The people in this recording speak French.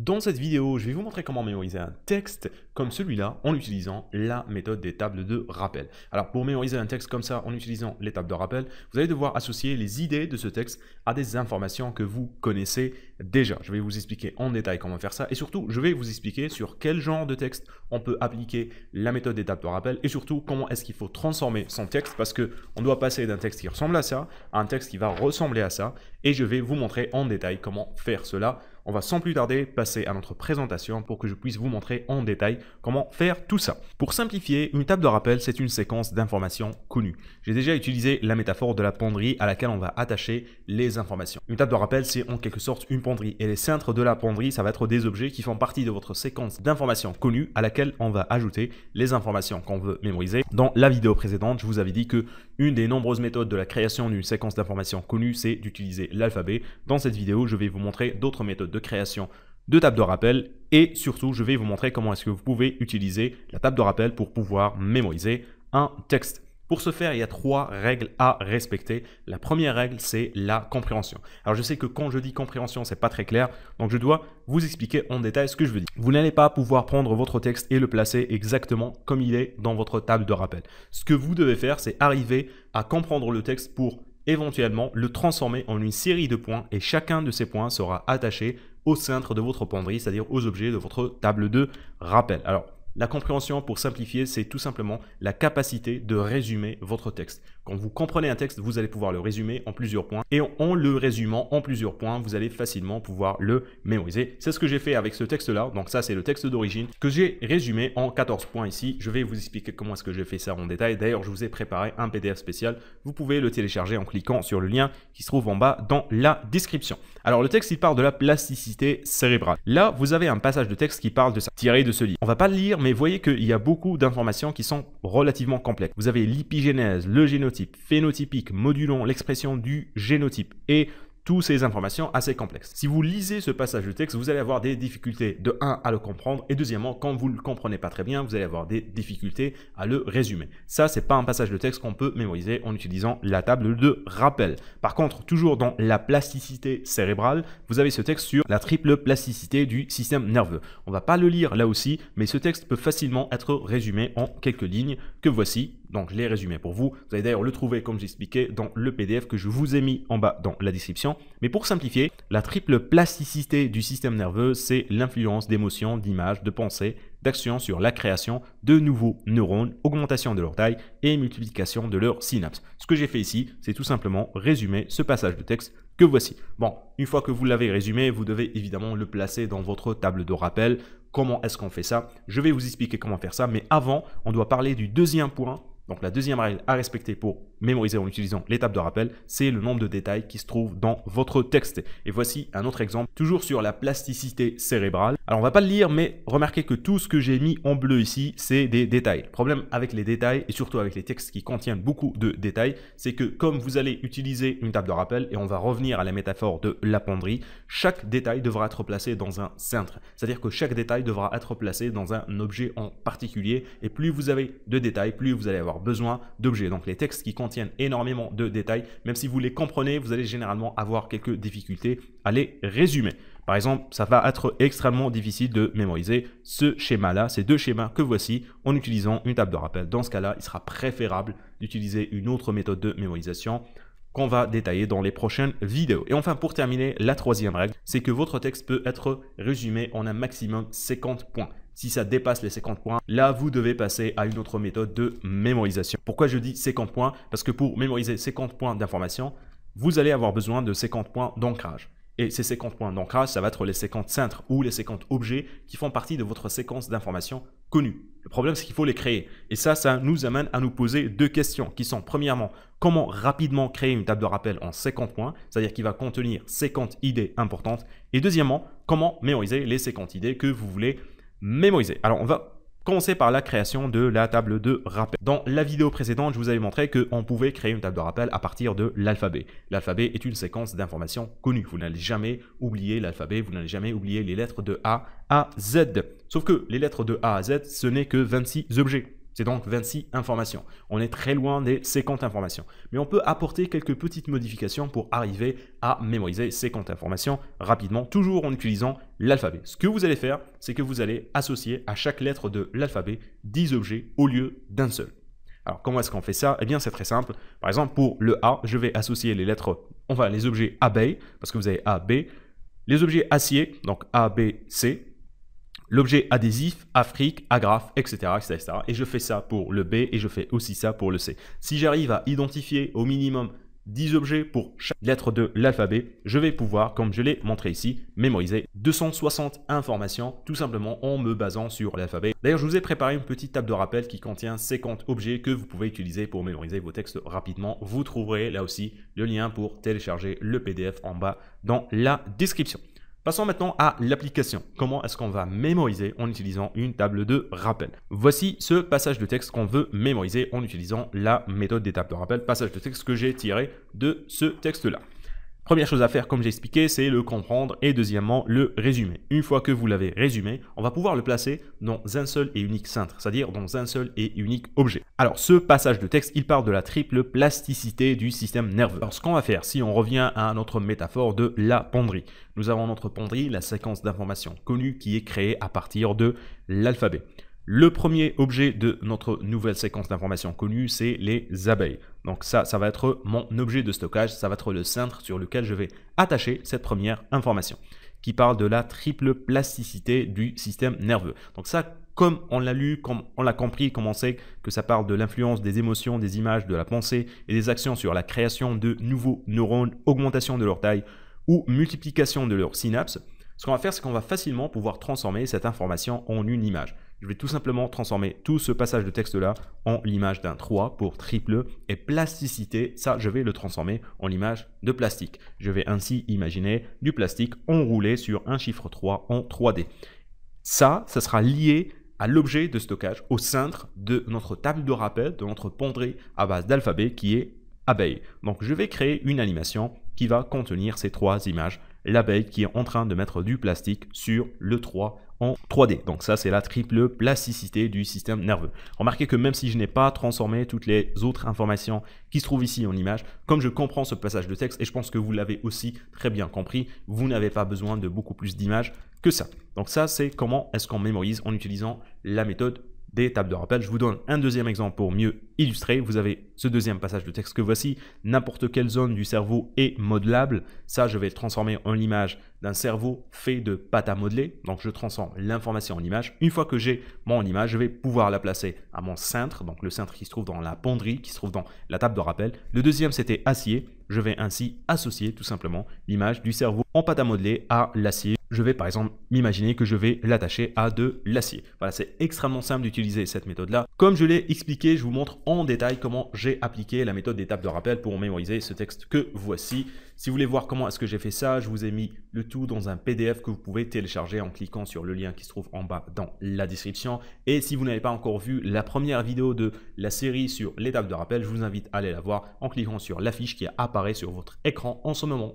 Dans cette vidéo, je vais vous montrer comment mémoriser un texte comme celui-là en utilisant la méthode des tables de rappel. Alors pour mémoriser un texte comme ça en utilisant les tables de rappel, vous allez devoir associer les idées de ce texte à des informations que vous connaissez déjà. Je vais vous expliquer en détail comment faire ça et surtout je vais vous expliquer sur quel genre de texte on peut appliquer la méthode des tables de rappel et surtout comment est-ce qu'il faut transformer son texte parce qu'on doit passer d'un texte qui ressemble à ça à un texte qui va ressembler à ça et je vais vous montrer en détail comment faire cela on va sans plus tarder passer à notre présentation pour que je puisse vous montrer en détail comment faire tout ça. Pour simplifier, une table de rappel, c'est une séquence d'informations connues. J'ai déjà utilisé la métaphore de la penderie à laquelle on va attacher les informations. Une table de rappel, c'est en quelque sorte une penderie et les cintres de la penderie, ça va être des objets qui font partie de votre séquence d'informations connues à laquelle on va ajouter les informations qu'on veut mémoriser. Dans la vidéo précédente, je vous avais dit que une des nombreuses méthodes de la création d'une séquence d'informations connue, c'est d'utiliser l'alphabet. Dans cette vidéo, je vais vous montrer d'autres méthodes de création de table de rappel et surtout, je vais vous montrer comment est-ce que vous pouvez utiliser la table de rappel pour pouvoir mémoriser un texte. Pour ce faire, il y a trois règles à respecter. La première règle, c'est la compréhension. Alors je sais que quand je dis compréhension, c'est pas très clair, donc je dois vous expliquer en détail ce que je veux dire. Vous n'allez pas pouvoir prendre votre texte et le placer exactement comme il est dans votre table de rappel. Ce que vous devez faire, c'est arriver à comprendre le texte pour éventuellement le transformer en une série de points et chacun de ces points sera attaché au centre de votre penderie, c'est-à-dire aux objets de votre table de rappel. Alors, la compréhension, pour simplifier, c'est tout simplement la capacité de résumer votre texte. Quand vous comprenez un texte, vous allez pouvoir le résumer en plusieurs points. Et en le résumant en plusieurs points, vous allez facilement pouvoir le mémoriser. C'est ce que j'ai fait avec ce texte-là. Donc ça, c'est le texte d'origine que j'ai résumé en 14 points ici. Je vais vous expliquer comment est-ce que j'ai fait ça en détail. D'ailleurs, je vous ai préparé un PDF spécial. Vous pouvez le télécharger en cliquant sur le lien qui se trouve en bas dans la description. Alors le texte, il parle de la plasticité cérébrale. Là, vous avez un passage de texte qui parle de ça, tiré de ce livre. On va pas le lire, mais voyez qu'il y a beaucoup d'informations qui sont relativement complexes. Vous avez l'épigénèse, le génotype, phénotypique, modulant l'expression du génotype et toutes ces informations assez complexes. Si vous lisez ce passage de texte, vous allez avoir des difficultés de 1 à le comprendre et deuxièmement, quand vous ne le comprenez pas très bien, vous allez avoir des difficultés à le résumer. Ça, c'est pas un passage de texte qu'on peut mémoriser en utilisant la table de rappel. Par contre, toujours dans la plasticité cérébrale, vous avez ce texte sur la triple plasticité du système nerveux. On va pas le lire là aussi, mais ce texte peut facilement être résumé en quelques lignes que voici donc, je l'ai résumé pour vous. Vous allez d'ailleurs le trouver, comme j'expliquais, dans le PDF que je vous ai mis en bas dans la description. Mais pour simplifier, la triple plasticité du système nerveux, c'est l'influence d'émotions, d'images, de pensées, d'actions sur la création de nouveaux neurones, augmentation de leur taille et multiplication de leur synapses. Ce que j'ai fait ici, c'est tout simplement résumer ce passage de texte que voici. Bon, une fois que vous l'avez résumé, vous devez évidemment le placer dans votre table de rappel. Comment est-ce qu'on fait ça Je vais vous expliquer comment faire ça, mais avant, on doit parler du deuxième point donc la deuxième règle à respecter pour mémoriser en utilisant l'étape de rappel, c'est le nombre de détails qui se trouvent dans votre texte. Et voici un autre exemple, toujours sur la plasticité cérébrale. Alors on va pas le lire, mais remarquez que tout ce que j'ai mis en bleu ici, c'est des détails. Le problème avec les détails, et surtout avec les textes qui contiennent beaucoup de détails, c'est que comme vous allez utiliser une table de rappel, et on va revenir à la métaphore de la ponderie, chaque détail devra être placé dans un cintre. C'est-à-dire que chaque détail devra être placé dans un objet en particulier, et plus vous avez de détails, plus vous allez avoir besoin d'objets. Donc les textes qui contiennent énormément de détails, même si vous les comprenez, vous allez généralement avoir quelques difficultés à les résumer. Par exemple, ça va être extrêmement difficile de mémoriser ce schéma-là, ces deux schémas que voici en utilisant une table de rappel. Dans ce cas-là, il sera préférable d'utiliser une autre méthode de mémorisation qu'on va détailler dans les prochaines vidéos. Et enfin, pour terminer, la troisième règle, c'est que votre texte peut être résumé en un maximum 50 points. Si ça dépasse les 50 points, là, vous devez passer à une autre méthode de mémorisation. Pourquoi je dis 50 points Parce que pour mémoriser 50 points d'information, vous allez avoir besoin de 50 points d'ancrage. Et ces 50 points d'ancrage, ça va être les 50 cintres ou les 50 objets qui font partie de votre séquence d'information connue. Le problème, c'est qu'il faut les créer. Et ça, ça nous amène à nous poser deux questions qui sont, premièrement, comment rapidement créer une table de rappel en 50 points, c'est-à-dire qui va contenir 50 idées importantes. Et deuxièmement, comment mémoriser les 50 idées que vous voulez mémoriser. Alors, on va commencer par la création de la table de rappel. Dans la vidéo précédente, je vous avais montré qu'on pouvait créer une table de rappel à partir de l'alphabet. L'alphabet est une séquence d'informations connues. Vous n'allez jamais oublier l'alphabet, vous n'allez jamais oublier les lettres de A à Z. Sauf que les lettres de A à Z, ce n'est que 26 objets. C'est donc 26 informations. On est très loin des 50 informations. Mais on peut apporter quelques petites modifications pour arriver à mémoriser 50 informations rapidement, toujours en utilisant l'alphabet. Ce que vous allez faire, c'est que vous allez associer à chaque lettre de l'alphabet 10 objets au lieu d'un seul. Alors comment est-ce qu'on fait ça Eh bien c'est très simple. Par exemple pour le A, je vais associer les lettres, enfin les objets abeilles, parce que vous avez A, B, les objets acier, donc A, B, C, l'objet adhésif, Afrique, agrafe, etc., etc., Et je fais ça pour le B et je fais aussi ça pour le C. Si j'arrive à identifier au minimum 10 objets pour chaque lettre de l'alphabet, je vais pouvoir, comme je l'ai montré ici, mémoriser 260 informations tout simplement en me basant sur l'alphabet. D'ailleurs, je vous ai préparé une petite table de rappel qui contient 50 objets que vous pouvez utiliser pour mémoriser vos textes rapidement. Vous trouverez là aussi le lien pour télécharger le PDF en bas dans la description. Passons maintenant à l'application. Comment est-ce qu'on va mémoriser en utilisant une table de rappel Voici ce passage de texte qu'on veut mémoriser en utilisant la méthode des tables de rappel, passage de texte que j'ai tiré de ce texte-là. Première chose à faire, comme j'ai expliqué, c'est le comprendre et deuxièmement, le résumer. Une fois que vous l'avez résumé, on va pouvoir le placer dans un seul et unique cintre, c'est-à-dire dans un seul et unique objet. Alors, ce passage de texte, il parle de la triple plasticité du système nerveux. Alors, ce qu'on va faire, si on revient à notre métaphore de la ponderie. nous avons notre ponderie, la séquence d'informations connue qui est créée à partir de l'alphabet. Le premier objet de notre nouvelle séquence d'informations connue, c'est les abeilles. Donc ça, ça va être mon objet de stockage, ça va être le cintre sur lequel je vais attacher cette première information qui parle de la triple plasticité du système nerveux. Donc ça, comme on l'a lu, comme on l'a compris, comme on sait que ça parle de l'influence des émotions, des images, de la pensée et des actions sur la création de nouveaux neurones, augmentation de leur taille ou multiplication de leurs synapses, ce qu'on va faire, c'est qu'on va facilement pouvoir transformer cette information en une image je vais tout simplement transformer tout ce passage de texte-là en l'image d'un 3 pour triple et plasticité, ça je vais le transformer en l'image de plastique. Je vais ainsi imaginer du plastique enroulé sur un chiffre 3 en 3D. Ça, ça sera lié à l'objet de stockage au centre de notre table de rappel, de notre pondré à base d'alphabet qui est abeille. Donc je vais créer une animation qui va contenir ces trois images. L'abeille qui est en train de mettre du plastique sur le 3 en 3D. Donc ça, c'est la triple plasticité du système nerveux. Remarquez que même si je n'ai pas transformé toutes les autres informations qui se trouvent ici en image, comme je comprends ce passage de texte, et je pense que vous l'avez aussi très bien compris, vous n'avez pas besoin de beaucoup plus d'images que ça. Donc ça, c'est comment est-ce qu'on mémorise en utilisant la méthode des tables de rappel. Je vous donne un deuxième exemple pour mieux illustrer. Vous avez ce deuxième passage de texte que voici, n'importe quelle zone du cerveau est modelable. Ça, je vais le transformer en l'image d'un cerveau fait de pâte à modeler. Donc, je transforme l'information en image. Une fois que j'ai mon image, je vais pouvoir la placer à mon cintre, donc le cintre qui se trouve dans la ponderie, qui se trouve dans la table de rappel. Le deuxième, c'était acier. Je vais ainsi associer tout simplement l'image du cerveau en pâte à modeler à l'acier je vais par exemple m'imaginer que je vais l'attacher à de l'acier. Voilà, c'est extrêmement simple d'utiliser cette méthode-là. Comme je l'ai expliqué, je vous montre en détail comment j'ai appliquer appliqué la méthode d'étape de rappel pour mémoriser ce texte que voici. Si vous voulez voir comment est-ce que j'ai fait ça, je vous ai mis le tout dans un PDF que vous pouvez télécharger en cliquant sur le lien qui se trouve en bas dans la description. Et si vous n'avez pas encore vu la première vidéo de la série sur l'étape de rappel, je vous invite à aller la voir en cliquant sur l'affiche qui apparaît sur votre écran en ce moment.